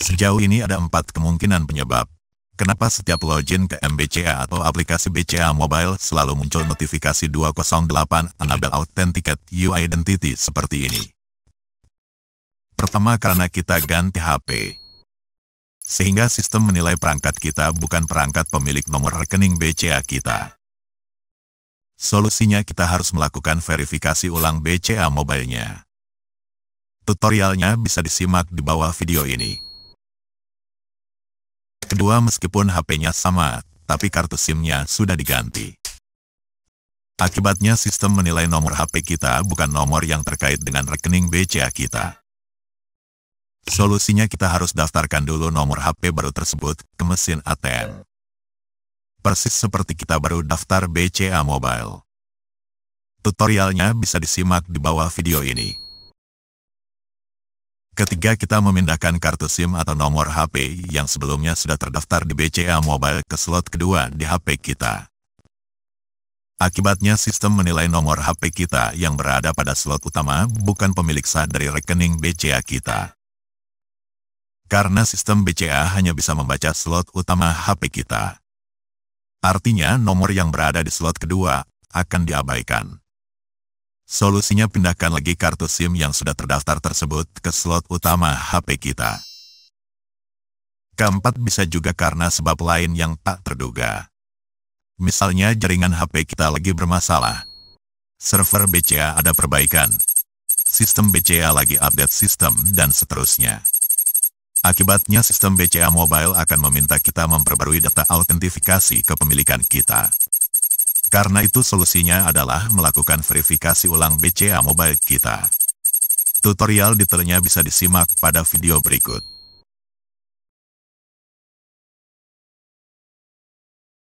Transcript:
Sejauh ini ada empat kemungkinan penyebab. Kenapa setiap login ke MBCA atau aplikasi BCA Mobile selalu muncul notifikasi 208 Unable Authenticate You Identity seperti ini? Pertama karena kita ganti HP. Sehingga sistem menilai perangkat kita bukan perangkat pemilik nomor rekening BCA kita. Solusinya kita harus melakukan verifikasi ulang BCA mobile-nya. Tutorialnya bisa disimak di bawah video ini kedua meskipun HP-nya sama, tapi kartu SIM-nya sudah diganti. Akibatnya sistem menilai nomor HP kita bukan nomor yang terkait dengan rekening BCA kita. Solusinya kita harus daftarkan dulu nomor HP baru tersebut ke mesin ATM. Persis seperti kita baru daftar BCA Mobile. Tutorialnya bisa disimak di bawah video ini. Ketiga, kita memindahkan kartu SIM atau nomor HP yang sebelumnya sudah terdaftar di BCA Mobile ke slot kedua di HP kita. Akibatnya sistem menilai nomor HP kita yang berada pada slot utama bukan pemilik sah dari rekening BCA kita. Karena sistem BCA hanya bisa membaca slot utama HP kita. Artinya nomor yang berada di slot kedua akan diabaikan. Solusinya pindahkan lagi kartu SIM yang sudah terdaftar tersebut ke slot utama HP kita. Keempat bisa juga karena sebab lain yang tak terduga. Misalnya jaringan HP kita lagi bermasalah. Server BCA ada perbaikan. Sistem BCA lagi update sistem dan seterusnya. Akibatnya sistem BCA Mobile akan meminta kita memperbarui data autentifikasi kepemilikan kita. Karena itu solusinya adalah melakukan verifikasi ulang BCA Mobile kita. Tutorial detailnya bisa disimak pada video berikut.